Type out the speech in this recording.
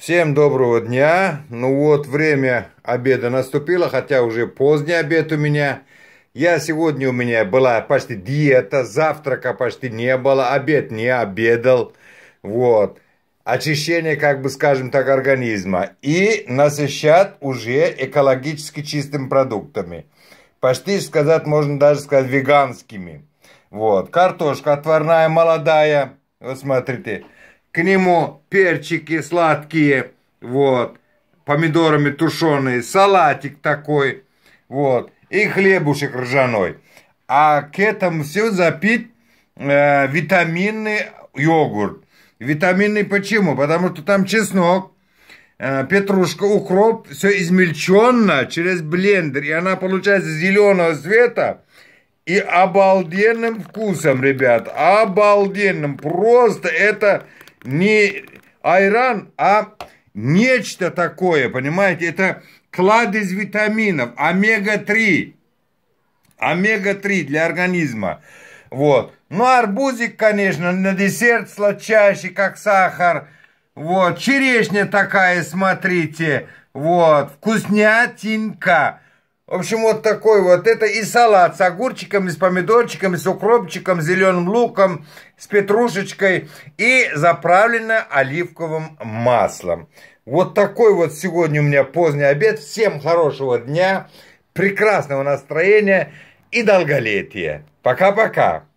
Всем доброго дня. Ну вот, время обеда наступило, хотя уже поздний обед у меня. Я сегодня у меня была почти диета, завтрака почти не было, обед не обедал. Вот. Очищение, как бы скажем так, организма. И насыщат уже экологически чистыми продуктами. Почти сказать, можно даже сказать, веганскими. Вот. Картошка отварная, молодая. Вот смотрите к нему перчики сладкие, вот, помидорами тушеные, салатик такой, вот, и хлебушек ржаной. А к этому все запить э, витаминный йогурт. Витаминный почему? Потому что там чеснок, э, петрушка, укроп, все измельченно через блендер, и она получается зеленого цвета и обалденным вкусом, ребят, обалденным. Просто это не айран, а нечто такое, понимаете? Это клад из витаминов, омега-3. Омега-3 для организма. Вот. Ну, арбузик, конечно, на десерт сладчайший, как сахар. Вот, черешня такая, смотрите. Вот, вкуснятинка. В общем, вот такой вот. Это и салат с огурчиками, с помидорчиками, с укропчиком, с зеленым луком, с петрушечкой и заправлено оливковым маслом. Вот такой вот сегодня у меня поздний обед. Всем хорошего дня, прекрасного настроения и долголетия. Пока-пока.